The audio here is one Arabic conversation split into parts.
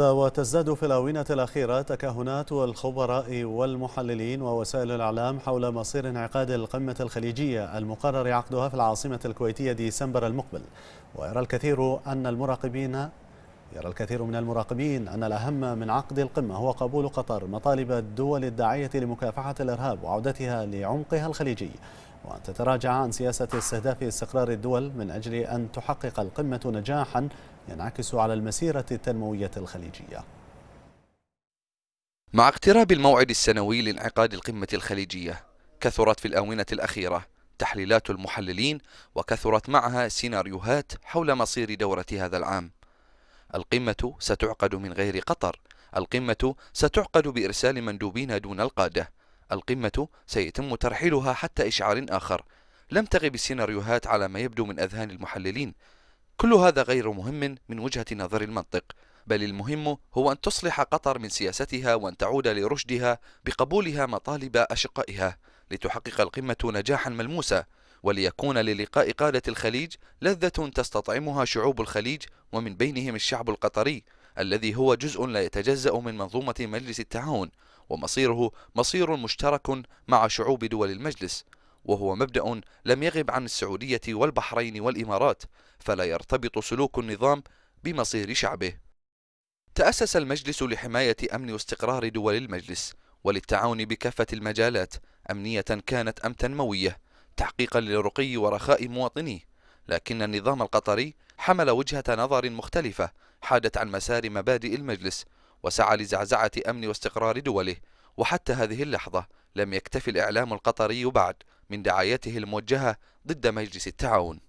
وتزداد في الآونة الأخيرة تكهنات الخبراء والمحللين ووسائل الإعلام حول مصير انعقاد القمة الخليجية المقرر عقدها في العاصمة الكويتية ديسمبر المقبل ويرى الكثير أن المراقبين يرى الكثير من المراقبين أن الأهم من عقد القمة هو قبول قطر مطالب الدول الداعية لمكافحة الإرهاب وعودتها لعمقها الخليجي وأن تتراجع عن سياسة استهداف استقرار الدول من أجل أن تحقق القمة نجاحا ينعكس على المسيرة التنموية الخليجية مع اقتراب الموعد السنوي لانعقاد القمة الخليجية كثرت في الآونة الأخيرة تحليلات المحللين وكثرت معها سيناريوهات حول مصير دورة هذا العام القمة ستعقد من غير قطر القمة ستعقد بإرسال مندوبين دون القادة القمة سيتم ترحيلها حتى إشعار آخر لم تغب السيناريوهات على ما يبدو من أذهان المحللين كل هذا غير مهم من وجهة نظر المنطق بل المهم هو أن تصلح قطر من سياستها وأن تعود لرشدها بقبولها مطالب أشقائها لتحقق القمة نجاحا ملموسا وليكون للقاء قادة الخليج لذة تستطعمها شعوب الخليج ومن بينهم الشعب القطري الذي هو جزء لا يتجزأ من منظومة مجلس التعاون ومصيره مصير مشترك مع شعوب دول المجلس وهو مبدأ لم يغب عن السعودية والبحرين والإمارات فلا يرتبط سلوك النظام بمصير شعبه تأسس المجلس لحماية أمن واستقرار دول المجلس وللتعاون بكافة المجالات أمنية كانت أم تنموية تحقيقا لرقي ورخاء مواطنيه لكن النظام القطري حمل وجهة نظر مختلفة حادت عن مسار مبادئ المجلس وسعى لزعزعة أمن واستقرار دوله وحتى هذه اللحظة لم يكتف الإعلام القطري بعد من دعايته الموجهة ضد مجلس التعاون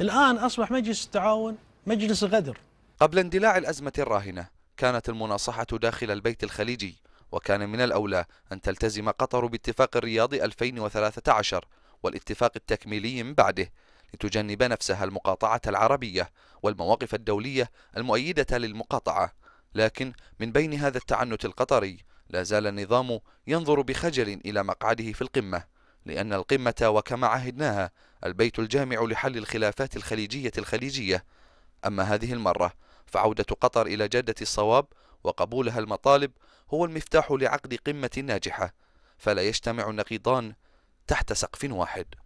الآن أصبح مجلس التعاون مجلس غدر قبل اندلاع الأزمة الراهنة كانت المناصحة داخل البيت الخليجي وكان من الأولى أن تلتزم قطر باتفاق الرياض 2013 والاتفاق التكميلي من بعده لتجنب نفسها المقاطعة العربية والمواقف الدولية المؤيدة للمقاطعة لكن من بين هذا التعنت القطري لا زال النظام ينظر بخجل إلى مقعده في القمة لأن القمة وكما عهدناها البيت الجامع لحل الخلافات الخليجية الخليجية أما هذه المرة فعودة قطر إلى جادة الصواب وقبولها المطالب هو المفتاح لعقد قمة ناجحة فلا يجتمع النقيضان تحت سقف واحد